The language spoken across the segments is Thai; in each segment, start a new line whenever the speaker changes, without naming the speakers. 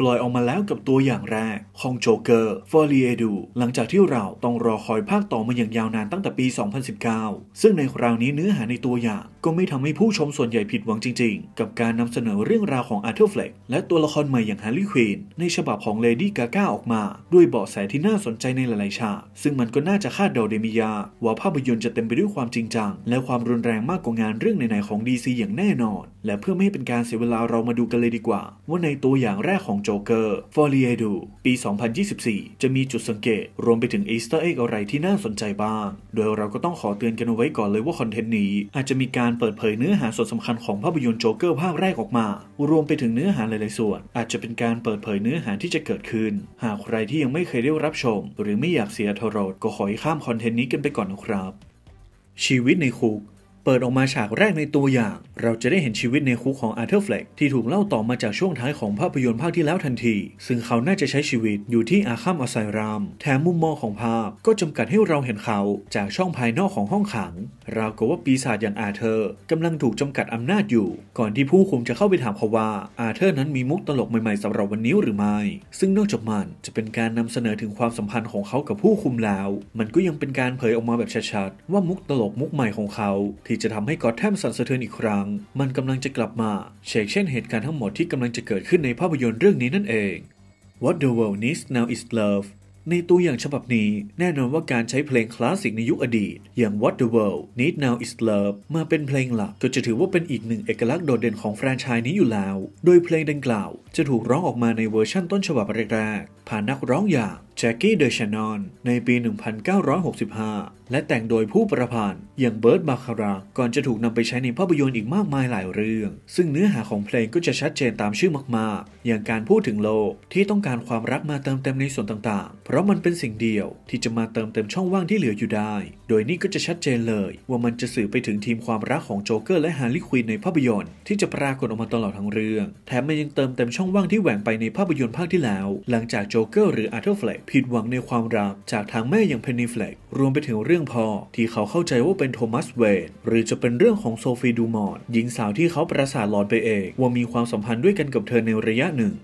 ปล่อยออกมาแล้วกับตัวอย่างแรกของโจเกอร์ ฟอรีเอดู หลังจากที่เราต้องรอคอยภาคต่อมาอย่างยาวนานตั้งแต่ปี 2019 ซึ่งในคราวนี้เนื้อหาในตัวอย่าง ก็ไม่ทำให้ผู้ชมส่วนใหญ่ผิดหวังจริงๆ กับการนำเสนอเรื่องราวของอาร์เธอร์เฟลกและตัวละครใหม่อย่างฮาร์ลีควีน ในฉบับของเลดี้กาก้าออกมา ด้วยเบาะแสที่น่าสนใจในหลายๆฉากซึ่งมันก็น่าจะคาดเดาเดมิยาว่าภาพยนตร์จะเต็มไปด้วยความจริงจังและความรุนแรงมากกว่างานเรื่องไหนๆของดีซีอย่างแน่นอนและเพื่อไม่ให้เป็นการเสียเวลาเรามาดูกันเลยดีกว่า ว่าในตัวอย่างแรกของโจเกอร์ฟอรีเอดูปี 2024 จะมีจุดสังเกตรวมไปถึงอีสเตอร์เอ็กอะไรที่น่าสนใจบ้าง โดยเราก็ต้องขอเตือนกันไว้ก่อนเลยว่าคอนเทนต์นี้ อาจจะมีการเปิดเผยเนื้อหาส่วนสำคัญของภาพยนตร์โจเกอร์ภาคแรกออกมา รวมไปถึงเนื้อหาหลายๆ ส่วน อาจจะเป็นการเปิดเผยเนื้อหาที่จะเกิดขึ้น หากใครที่ยังไม่เคยได้รับชม หรือไม่อยากเสียทรดก็ขอให้ข้ามคอนเทนต์นี้กันไปก่อนนะครับชีวิตในคุกเปิดออกมาฉากแรกในตัวอย่าง เราจะได้เห็นชีวิตในคุกของอาร์เธอร์เฟล็กที่ถูกเล่าต่อมาจากช่วงท้ายของภาพยนตร์ภาคที่แล้วทันที ซึ่งเขาน่าจะใช้ชีวิตอยู่ที่อาคัมอาไซรามแถมมุมมองของภาพก็จำกัดให้เราเห็นเขา จากช่องภายนอกของห้องขัง ราวกับว่าปีศาจอย่างอาเธอร์กำลังถูกจำกัดอำนาจอยู่ ก่อนที่ผู้คุมจะเข้าไปถามเขาว่าอาเธอร์ นั้นมีมุกตลกใหม่ๆสำหรับวันนี้หรือไม่ ซึ่งนอกจากมันจะเป็นการนำเสนอถึงความสัมพันธ์ของเขากับผู้คุมแล้ว มันก็ยังเป็นการเผยออกมาแบบชัดๆว่ามุกตลกมุกใหม่ของเขาที่จะทำให้กอตแทมสั่นสะเทือนอีกครั้ง มันกำลังจะกลับมา เช่นเช่นเหตุการณ์ทั้งหมดที่กำลังจะเกิดขึ้นในภาพยนตร์เรื่องนี้นั่นเอง What the world needs now is love ในตัวอย่างฉบับนี้แน่นอนว่าการใช้เพลงคลาสสิกในยุคอดีต อย่าง What the World Need s Now Is Love มาเป็นเพลงหลัก ก็จะถือว่าเป็นอีกหนึ่งเอกลักษณ์โดดเด่นของแฟรนไชส์นี้อยู่แล้ว โดยเพลงดังกล่าวจะถูกร้องออกมาในเวอร์ชั่นต้นฉบับแรกๆ ผ่านนักร้องอย่างแจ็กกี้เดอชานอนในปี 1965 และแต่งโดยผู้ประพันธ์อย่างเบิร์ตบาคารา ก่อนจะถูกนำไปใช้ในภาพยนตร์อีกมากมายหลายเรื่อง ซึ่งเนื้อหาของเพลงก็จะชัดเจนตามชื่อมากๆ อย่างการพูดถึงโลกที่ต้องการความรักมาเติมเต็มในส่วนต่างๆ เพราะมันเป็นสิ่งเดียวที่จะมาเติมเต็มช่องว่างที่เหลืออยู่ได้ โดยนี่ก็จะชัดเจนเลยว่ามันจะสื่อไปถึงทีมความรักของโจเกอร์และฮาร์ลีควีนในภาพยนตร์ที่จะปรากฏออกมาตลอดทั้งเรื่อง แถมมันยังเติมเต็มช่องว่างที่แหว่งไปในภาพยนตร์ภาคที่แล้ว หลังจากโจเกอร์หรืออาร์เธอร์เฟลกผิดหวังในความรักจากทางแม่อย่างเพนนีเฟล็กรวมไปถึงเรื่องพ่อที่เขาเข้าใจว่าเป็นโทมัสเวนหรือจะเป็นเรื่องของโซฟีดูมอนหญิงสาวที่เขาประสาทหลอนไปเอง ว่ามีความสัมพันธ์ด้วยกันกับเธอในระยะหนึ่ง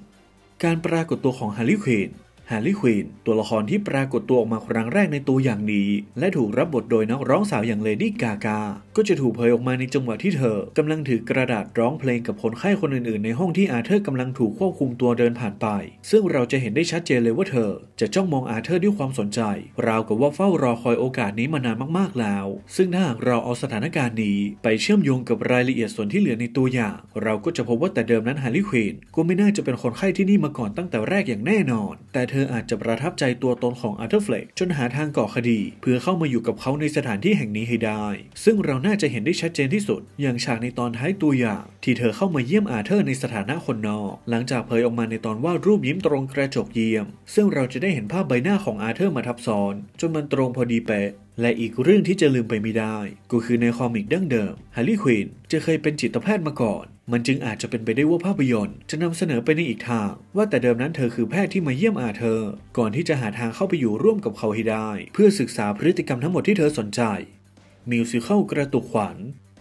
การปรากฏตัวของฮาร์ลีควินฮาร์ลีควีนตัวละครที่ปรากฏตัวออกมาครั้งแรกในตัวอย่างนี้และถูกรับบทโดยนักร้องสาวอย่างเลดี้กากาก็จะถูกเผยออกมาในจังหวะที่เธอ กำลังถือกระดาษร้องเพลงกับคนไข้คนอื่นๆในห้องที่อาเธอร์กำลังถูกควบคุมตัวเดินผ่านไป ซึ่งเราจะเห็นได้ชัดเจนเลยว่าเธอจะจ้องมองอาเธอร์ด้วยความสนใจ ราวกับว่าเฝ้ารอคอยโอกาสนี้มานานมากๆแล้ว ซึ่งถ้าหากเราเอาสถานการณ์นี้ ไปเชื่อมโยงกับรายละเอียดส่วนที่เหลือในตัวอย่าง เราก็จะพบว่าแต่เดิมนั้นฮาร์ลีควีนก็ไม่น่าจะเป็นคนไข้ที่นี่มาก่อนตั้งแต่แรกอย่างแน่นอน แต่ธออาจจะประทับใจตัวตนของอาร์เธอร์เฟลกจนหาทาง ก่อคดี เพื่อเข้ามาอยู่กับเขาในสถานที่แห่งนี้ให้ได้ ซึ่งเราน่าจะเห็นได้ชัดเจนที่สุด อย่างฉากในตอนท้ายตัวอย่าง ที่เธอเข้ามาเยี่ยมอาร์เธอร์ในสถานะคนนอก หลังจากเผยออกมาในตอนวาดรูปยิ้มตรงกระจกเยี่ยมซึ่งเราจะได้เห็นภาพใบหน้าของอาร์เธอร์มาทับซ้อนจนมันตรงพอดีเป๊ะและอีกเรื่องที่จะลืมไปไม่ได้ก็คือในคอมิกดั้งเดิมฮร์ลี่ควินจะเคยเป็นจิตแพทย์มาก่อน มันจึงอาจจะเป็นไปได้ว่าภาพยนตร์ จะนำเสนอไปในอีกทาง ว่าแต่เดิมนั้นเธอคือแพทย์ที่มาเยี่ยมอาเธอ ก่อนที่จะหาทางเข้าไปอยู่ร่วมกับเขาให้ได้ เพื่อศึกษาพฤติกรรมทั้งหมดที่เธอสนใจมิวสิเค้ลกระตุกขวัญ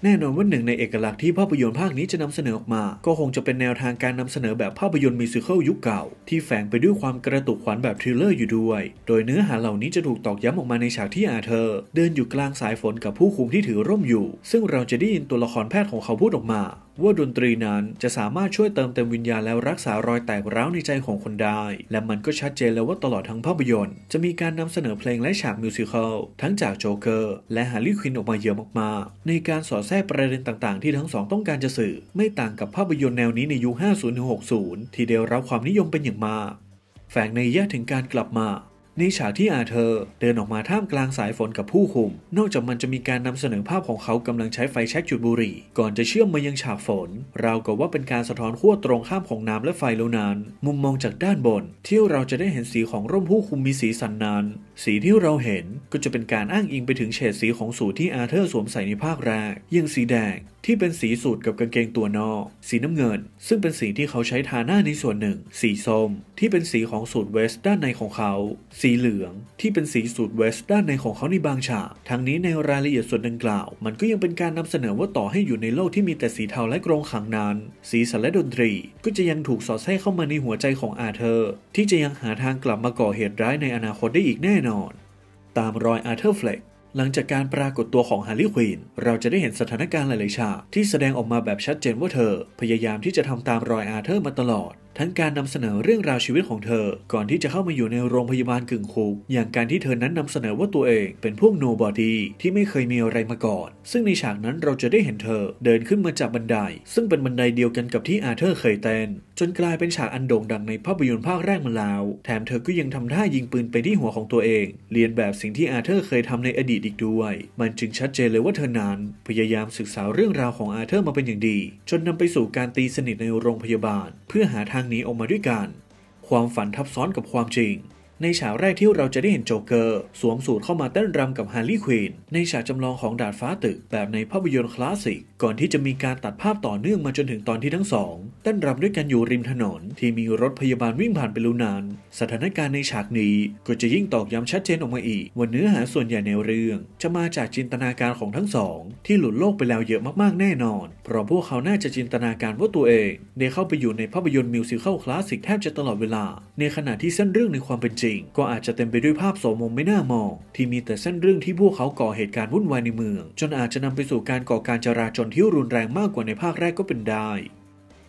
แน่นอนว่าหนึ่งในเอกลักษณ์ที่ภาพยนตร์ภาคนี้จะนำเสนอออกมาก็คงจะเป็นแนวทางการนำเสนอแบบภาพยนตร์มิวสิควลยุคเก่า ที่แฝงไปด้วยความกระตุกขวัญแบบทริลเลอร์อยู่ด้วย โดยเนื้อหาเหล่านี้จะถูกตอกย้ำออกมาในฉากที่อาเธอร์เดินอยู่กลางสายฝนกับผู้คุมที่ถือร่มอยู่ ซึ่งเราจะได้ยินตัวละครแพทย์ของเขาพูดออกมาว่าดนตรีนั้นจะสามารถช่วยเติมเต็มวิญญาณแล้วรักษารอยแตกร้าวในใจของคนได้ และมันก็ชัดเจนแล้วว่าตลอดทั้งภาพยนตร์ จะมีการนำเสนอเพลงและฉากมิวสิควลทั้งจากโจเกอร์และฮาร์ลีควินออกมาเยอะมากๆ ในการสอดแทรกประเด็นต่างๆที่ทั้งสองต้องการจะสื่อ ไม่ต่างกับภาพยนตร์แนวนี้ในยุค 50-60 ที่ได้รับความนิยมเป็นอย่างมากแฝงในแย่ถึงการกลับมาในฉากที่อาเธอร์เดินออกมาท่ามกลางสายฝนกับผู้คุม นอกจากมันจะมีการนำเสนอภาพของเขากำลังใช้ไฟแช็กจุดบุหรี่ก่อนจะเชื่อมมายังฉากฝน เราก็ว่าเป็นการสะท้อนขั้วตรงข้ามของน้ำและไฟแล้วนาน มุมมองจากด้านบน ที่เราจะได้เห็นสีของร่มผู้คุมมีสีสันนาน สีที่เราเห็นก็จะเป็นการอ้างอิงไปถึงเฉดสีของสูทที่อาเธอร์สวมใส่ในภาคแรกยังสีแดงที่เป็นสีสูตรกับกางเกงตัวนอก สีน้ำเงิน ซึ่งเป็นสีที่เขาใช้ทาหน้าในส่วนหนึ่ง สีส้มที่เป็นสีของสูตรเวสด้านในของเขา สีเหลือง ที่เป็นสีสูตรเวสด้านในของเขาในบางฉากทั้งนี้ในรายละเอียดส่วนดังกล่าว มันก็ยังเป็นการนำเสนอว่าต่อให้อยู่ในโลกที่มีแต่สีเทาและกรงขังนั้นสีสันและดนตรี ก็จะยังถูกสอดแทรกเข้ามาในหัวใจของอาเธอร์ที่จะยังหาทางกลับมาก่อเหตุร้ายในอนาคตได้อีกแน่นอนตามรอยอาเธอร์เฟล็กหลังจากการปรากฏตัวของฮาร์ลีควีน เราจะได้เห็นสถานการณ์หลาย ๆ ฉากที่แสดงออกมาแบบชัดเจนว่าเธอ พยายามที่จะทำตามรอยอาเธอร์มาตลอดทั้งการนำเสนอเรื่องราวชีวิตของเธอ ก่อนที่จะเข้ามาอยู่ในโรงพยาบาลกึ่งคุก อย่างการที่เธอนั้นนำเสนอว่าตัวเองเป็นพวกโนบอดี้ที่ไม่เคยมีอะไรมาก่อน ซึ่งในฉากนั้นเราจะได้เห็นเธอเดินขึ้นมาจากบันได ซึ่งเป็นบันไดเดียวกันกับที่อาเธอร์เคยเต้นจนกลายเป็นฉากอันโด่งดังในภาพยนตร์ภาคแรกมาแล้ว แถมเธอก็ยังทำท่ายิงปืนไปที่หัวของตัวเองเรียนแบบสิ่งที่อาเธอร์เคยทำในอดีตอีกด้วย มันจึงชัดเจนเลยว่าเธอนั้นพยายามศึกษาเรื่องราวของอาเธอร์ มาเป็นอย่างดี จนนำไปสู่การตีสนิทในโรงพยาบาลเพื่อหาทางางนี้ออกมาด้วยกันความฝันทับซ้อนกับความจริงในฉากแรกที่เราจะได้เห็นโจเกอร์ สวมสูทเข้ามาเต้นรำกับฮาร์ลีควีนในฉากจำลองของดาดฟ้าตึกแบบในภาพยนตร์คลาสสิก ก่อนที่จะมีการตัดภาพต่อเนื่องมาจนถึงตอนที่ทั้งสอง เต้นรำด้วยกันอยู่ริมถนนที่มีรถพยาบาลวิ่งผ่านไปลุนาน สถานการณ์ในฉากนี้ก็จะยิ่งตอกย้ำชัดเจนออกมาอีกว่าเนื้อหาส่วนใหญ่ในเรื่อง จะมาจากจินตนาการของทั้งสอง ที่หลุดโลกไปแล้วเยอะมากๆแน่นอน เพราะพวกเขาน่าจะจินตนาการว่าตัวเองได้เข้าไปอยู่ในภาพยนตร์มิวสิควลคลาสสิกแทบจะตลอดเวลา ในขณะที่เส้นเรื่องในความเป็นจริงงก็อาจจะเต็มไปด้วยภาพโสมมไม่น่ามอง ที่มีแต่เส้นเรื่องที่พวกเขาก่อเหตุการณ์วุ่นวายในเมือง จนอาจจะนำไปสู่การก่อการจราจรที่รุนแรงมากกว่าในภาคแรกก็เป็นได้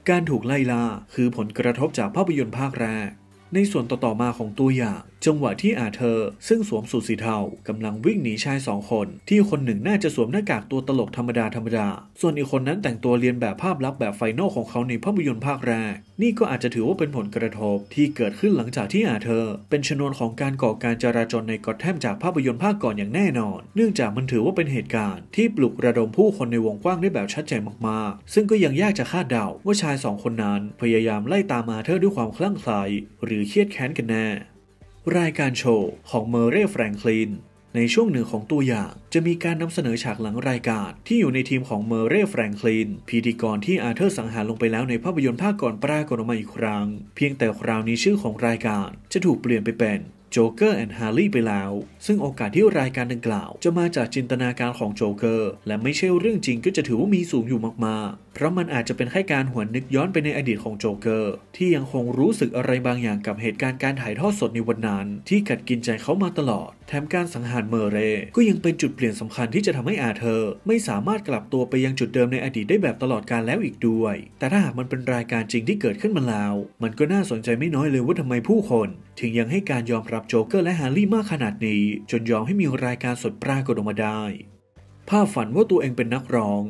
การถูกไล่ล่าคือผลกระทบจากภาพยนตร์ภาคแรก ในส่วนต่อๆมาของตัวอย่างจังหวะที่อาเธอ ซึ่งสวมสูทสีเทากำลังวิ่งหนีชายสองคน ที่คนหนึ่งน่าจะสวมหน้ากากตัวตลกธรรมดา ธรรมดา ส่วนอีกคนนั้นแต่งตัวเรียนแบบภาพลับแบบไฟนอลของเขาในภาพยนตร์ภาคแรก นี่ก็อาจจะถือว่าเป็นผลกระทบที่เกิดขึ้นหลังจากที่อาเธอ เป็นชนวนของการก่อการจราจรในกอตแทมจากภาพยนตร์ภาคก่อนอย่างแน่นอน เนื่องจากมันถือว่าเป็นเหตุการณ์ที่ปลุกระดมผู้คนในวงกว้างได้แบบชัดเจนมาก ๆ ซึ่งก็ยังยากจะคาดเดาว่าชายสองคนนั้นพยายามไล่ตามอาเธอด้วยความคลั่งไคล้หรือเครียดแค้นกันแน่รายการโชว์ของเมอร์เร์แฟรงคลินในช่วงหนึ่งของตัวอย่างจะมีการนำเสนอฉากหลังรายการที่อยู่ในทีมของเมอร์เร์แฟรงคลินพิธีกรที่อาเธอร์สังหารลงไปแล้วในภาพยนตร์ภาคก่อนปรากฏออกมาอีกครั้ง เพียงแต่คราวนี้ชื่อของรายการจะถูกเปลี่ยนไปเป็นโจเกอร์แอนด์ฮาร์ลีไปแล้ว ซึ่งโอกาสที่รายการดังกล่าวจะมาจากจินตนาการของโจเกอร์และไม่ใช่เรื่องจริงก็จะถือว่ามีสูงอยู่มากๆเพราะมันอาจจะเป็นแค่การหวนนึกย้อนไปในอดีตของโจเกอร์ที่ยังคงรู้สึกอะไรบางอย่างกับเหตุการณ์การถ่ายทอดสดในวันนั้นที่กัดกินใจเขามาตลอดแถมการสังหารเมอร์เร ก็ยังเป็นจุดเปลี่ยนสำคัญที่จะทำให้อาเธอร์ไม่สามารถกลับตัวไปยังจุดเดิมในอดีตได้แบบตลอดกาลแล้วอีกด้วย แต่ถ้าหากมันเป็นรายการจริงที่เกิดขึ้นมาแล้วมันก็น่าสนใจไม่น้อยเลยว่าทำไมผู้คน ถึงยังให้การยอมรับโจ๊กเกอร์และฮาร์รี่มากขนาดนี้ จนยอมให้มีรายการสดปรากฏออกมาได้ภาพฝันว่าตัวเองเป็นนักร้อง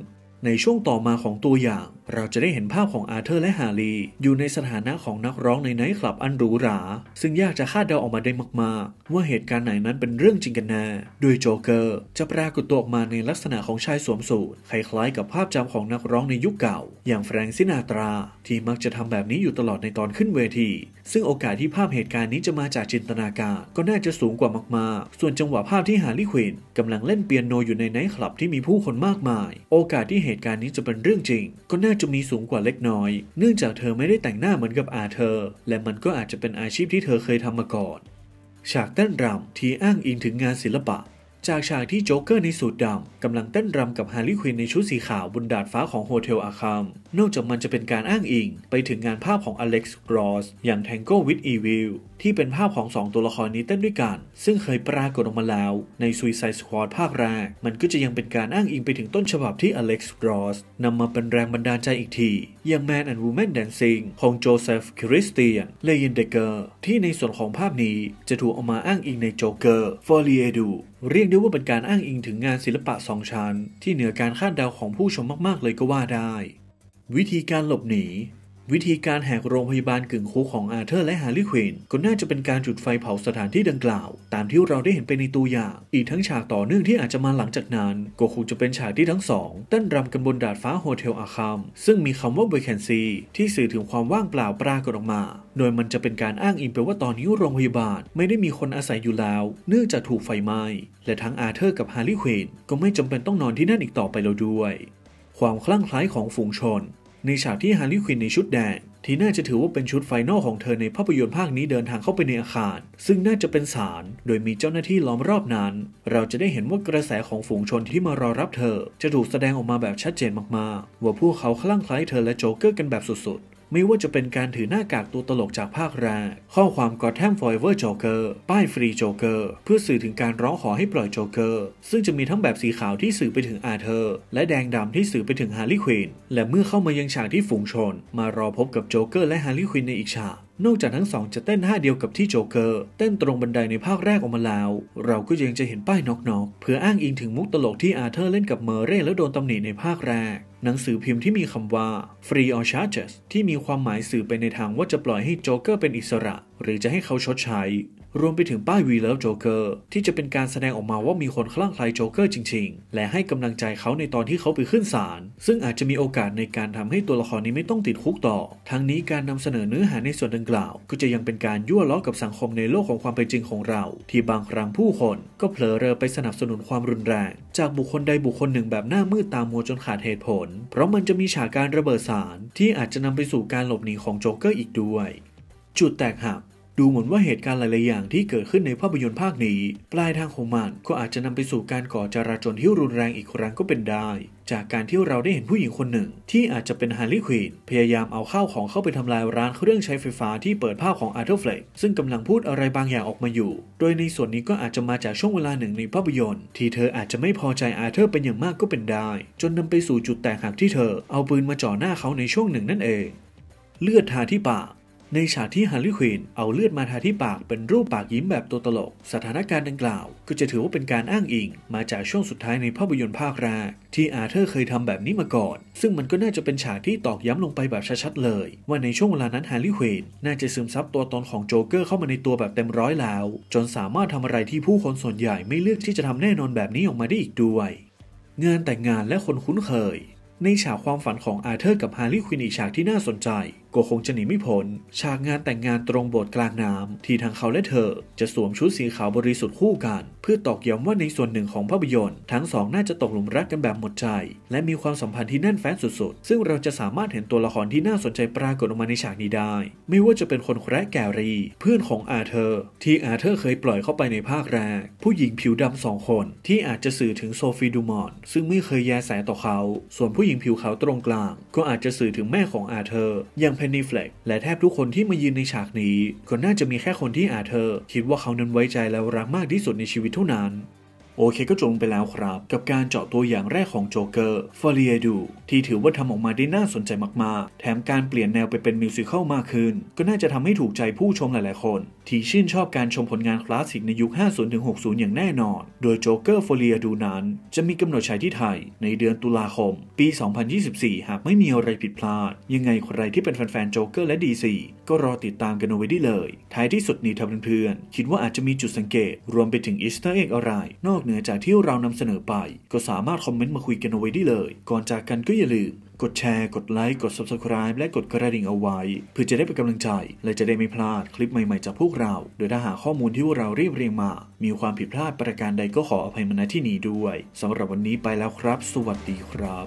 ในช่วงต่อมาของตัวอย่างเราจะได้เห็นภาพของอาเธอร์และฮารีอยู่ในสถานะของนักร้องในไนท์คลับอันหรูหรา ซึ่งยากจะคาดเดาออกมาได้มากๆว่าเหตุการณ์ไหนนั้นเป็นเรื่องจริงกันแน่โดยโจเกอร์จะปรากฏตัวออกมาในลักษณะของชายสวมสูทคล้ายๆกับภาพจำของนักร้องในยุคเก่าอย่างแฟรงซินาตราที่มักจะทำแบบนี้อยู่ตลอดในตอนขึ้นเวที ซึ่งโอกาสที่ภาพเหตุการณ์นี้จะมาจากจินตนาการก็น่าจะสูงกว่ามากๆ ส่วนจังหวะภาพที่ฮารีควินกำลังเล่นเปียโนอยู่ในไนท์คลับที่มีผู้คนมากมาย โอกาสที่เหตุการณ์นี้จะเป็นเรื่องจริงก็น่าจะมีสูงกว่าเล็กน้อย เนื่องจากเธอไม่ได้แต่งหน้าเหมือนกับอาเธอร์ และมันก็อาจจะเป็นอาชีพที่เธอเคยทำมาก่อน ฉากเต้นรำที่อ้างอิงถึงงานศิลปะจากฉากที่โจ๊กเกอร์ในสูทดำกำลังเต้นรำกับฮาร์ลีควินในชุดสีขาวบนดาดฟ้าของโฮเทลอาคามนอกจากมันจะเป็นการอ้างอิงไปถึงงานภาพของอเล็กซ์กรอสอย่าง Tango with Evil ที่เป็นภาพของ2ตัวละครนี้เต้นด้วยกันซึ่งเคยปรากฏออกมาแล้วใน Suicide Squad ภาคแรก มันก็จะยังเป็นการอ้างอิงไปถึงต้นฉบับที่อเล็กซ์กรอสนำมาเป็นแรงบันดาลใจอีกทีอย่าง Man and Woman Dancing ของโจเซฟคริสเตียนเลยินเดเกอร์ที่ในส่วนของภาพนี้จะถูกเอามาอ้างอิงในโจ๊กเกอร์ฟอร์เยดูเรียกได้ว่าเป็นการอ้างอิงถึงงานศิลปะสองชั้นที่เหนือการคาดเดาของผู้ชมมากๆเลยก็ว่าได้ วิธีการหลบหนีวิธีการแหกโรงพยาบาลกึ่งคุกของอาเธอร์และฮาร์ลีควินก็น่าจะเป็นการจุดไฟเผาสถานที่ดังกล่าว ตามที่เราได้เห็นไปในตัวอย่าง อีกทั้งฉากต่อเนื่องที่อาจจะมาหลังจากนั้นก็คงจะเป็นฉากที่ทั้งสองเต้นรำกันบนดาดฟ้าโฮเทลอาคัมซึ่งมีคำว่า vacancy ที่สื่อถึงความว่างเปล่าปรากฏออกมา โดยมันจะเป็นการอ้างอิงไปว่าตอนนี้โรงพยาบาลไม่ได้มีคนอาศัยอยู่แล้วเนื่องจากถูกไฟไหม้และทั้งอาเธอร์กับฮาร์ลีควินก็ไม่จำเป็นต้องนอนที่นั่นอีกต่อไปแล้วด้วย ความคลั่งคล้ายของฝูงชนในฉากที่ฮาร์ลีควินในชุดแดง ที่น่าจะถือว่าเป็นชุดไฟนอลของเธอในภาพยนตร์ภาคนี้เดินทางเข้าไปในอาคาร ซึ่งน่าจะเป็นศาลโดยมีเจ้าหน้าที่ล้อมรอบนั้น เราจะได้เห็นว่ากระแสของฝูงชนที่มารอรับเธอ จะถูกแสดงออกมาแบบชัดเจนมาก ๆ ว่าพวกเขาคลั่งไคล้เธอและโจ๊กเกอร์กันแบบสุดไม่ว่าจะเป็นการถือหน้ากากตัวตลกจากภาคแรก ข้อความกอดแทมฟอยเวอร์โจเกอร์ ป้ายฟรีโจเกอร์ เพื่อสื่อถึงการร้องขอให้ปล่อยโจเกอร์ ซึ่งจะมีทั้งแบบสีขาวที่สื่อไปถึงอาเธอร์ และแดงดำที่สื่อไปถึงฮาร์ลีควินและเมื่อเข้ามายังฉากที่ฝูงชน มารอพบกับโจเกอร์และฮาร์ลีควินในอีกฉาก นอกจากทั้งสองจะเต้นท่าเดียวกับที่โจเกอร์เต้นตรงบันไดในภาคแรกออกมาแล้ว เราก็ยังจะเห็นป้ายน็อกๆเพื่ออ้างอิงถึงมุกตลกที่อาเธอร์เล่นกับเมอร์เร่แล้วโดนตำหนิในภาคแรกหนังสือพิมพ์ที่มีคำว่า free or charges ที่มีความหมายสื่อไปในทางว่าจะปล่อยให้โจ๊กเกอร์เป็นอิสระหรือจะให้เขาชดใช้รวมไปถึงป้ายวีเลฟโจเกอร์ที่จะเป็นการแสดงออกมาว่ามีคนคลั่งไคล้โจเกอร์จริงๆ และให้กำลังใจเขาในตอนที่เขาไปขึ้นศาลซึ่งอาจจะมีโอกาสในการทำให้ตัวละครนี้ไม่ต้องติดคุกต่อ ทั้งนี้การนำเสนอเนื้อหาในส่วนดังกล่าวก็จะยังเป็นการยั่วล้อกับสังคมในโลกของความเป็นจริงของเรา ที่บางครั้งผู้คนก็เผลอเรอไปสนับสนุนความรุนแรงจากบุคคลใดบุคคลหนึ่งแบบหน้ามืดตามมัวจนขาดเหตุผล เพราะมันจะมีฉากการระเบิดศาลที่อาจจะนำไปสู่การหลบหนีของโจเกอร์อีกด้วยจุดแตกหักดูเหมือนว่าเหตุการณ์หลายๆ อย่างที่เกิดขึ้นในภาพยนตร์ภาคนี้ ปลายทางของมันก็อาจจะนำไปสู่การก่อจราจรที่รุนแรงอีกครั้งก็เป็นได้ จากการที่เราได้เห็นผู้หญิงคนหนึ่ง ที่อาจจะเป็นฮาร์ลีควีน พยายามเอาข้าวของเข้าไปทำลายร้านเครื่องใช้ไฟฟ้าที่เปิดภาพของอาร์เธอร์เฟลกซึ่งกำลังพูดอะไรบางอย่างออกมาอยู่ โดยในส่วนนี้ก็อาจจะมาจากช่วงเวลาหนึ่งในภาพยนตร์ที่เธออาจจะไม่พอใจอาร์เธอร์เป็นอย่างมากก็เป็นได้ จนนำไปสู่จุดแตกหักที่เธอ เอาปืนมาจ่อหน้าเขาในช่วงหนึ่งนั่นเอง เลือดทาที่ปากในฉากที่ฮันลี่ควีนเอาเลือดมาทาที่ปากเป็นรูปปากยิ้มแบบตัวตลก สถานการณ์ดังกล่าวก็จะถือว่าเป็นการอ้างอิงมาจากช่วงสุดท้ายในภาพยนตร์ภาคแรกที่อาเธอร์เคยทำแบบนี้มาก่อน ซึ่งมันก็น่าจะเป็นฉากที่ตอกย้ำลงไปแบบชัดๆเลย ว่าในช่วงเวลานั้นฮันลี่ควีนน่าจะซึมซับตัวตนของโจเกอร์เข้ามาในตัวแบบเต็มร้อยแล้ว จนสามารถทำอะไรที่ผู้คนส่วนใหญ่ไม่เลือกที่จะทำแน่นอนแบบนี้ออกมาได้อีกด้วย งานแต่งงานและคนคุ้นเคย ในฉากความฝันของอาเธอร์กับฮาร์ลีควินอีกฉากที่น่าสนใจก็คงจะหนีไม่พ้นฉากงานแต่งงานตรงโบสถ์กลางน้ำ ที่ทั้งเขาและเธอ จะสวมชุดสีขาวบริสุทธิ์คู่กัน เพื่อตอกย้ำว่าในส่วนหนึ่งของภาพยนตร์ทั้งสองน่าจะตกหลุมรักกันแบบหมดใจ และมีความสัมพันธ์ที่แน่นแฟ้นสุดๆ ซึ่งเราจะสามารถเห็นตัวละครที่น่าสนใจปรากฏออกมาในฉากนี้ได้ ไม่ว่าจะเป็นคนแคร์แกรีเพื่อนของอาเธอร์ที่อาเธอร์เคยปล่อยเข้าไปในภาคแรก ผู้หญิงผิวดำสองคนที่อาจจะสื่อถึงโซฟีดูมอนซึ่งไม่เคยแยแสต่อเขา ส่วนผู้หญิงผิวขาวตรงกลาง ก็อาจจะสื่อถึงแม่ของอาเธอร์อย่างนนีเฟลกและแทบทุกคนที่มายืนในฉากนี้ก็น่าจะมีแค่คนที่อาเธอ คิดว่าเขานั้นไว้ใจและรักมากที่สุดในชีวิตเท่านั้นโอเคก็จงไปแล้วครับ กับการเจาะตัวอย่างแรกของโจเกอร์ฟอเรียดูที่ถือว่าทำออกมาได้น่าสนใจมากๆ แถมการเปลี่ยนแนวไปเป็นมิวสิควลมากขึ้น ก็น่าจะทำให้ถูกใจผู้ชมหลายๆคน ที่ชื่นชอบการชมผลงานคลาสสิกในยุค 50-60 อย่างแน่นอน โดยโจเกอร์ฟอเรียดูนั้น จะมีกำหนดฉายที่ไทย ในเดือนตุลาคม ปี 2024 หากไม่มีอะไรผิดพลาด ยังไงใครที่เป็นแฟนๆโจเกอร์และดีซีก็รอติดตามกันเอาไว้ได้เลยท้ายที่สุดนี้ทับเพื่อนๆคิดว่าอาจจะมีจุดสังเกต รวมไปถึงอีสเตอร์เอ็กอะไร นอกเหนือจากที่เรานำเสนอไป ก็สามารถคอมเมนต์มาคุยกันเอาไว้ได้เลย ก่อนจากกันก็อย่าลืม กดแชร์กดไลค์กด Subscribe และกดกระดิ่งเอาไว้ เพื่อจะได้เป็นกำลังใจและจะได้ไม่พลาดคลิปใหม่ๆจากพวกเรา โดยถ้าหาข้อมูลที่เราเรียบเรียงมา มีความผิดพลาดประการใดก็ขออภัยมาณที่นี้ด้วยสำหรับวันนี้ไปแล้วครับ สวัสดีครับ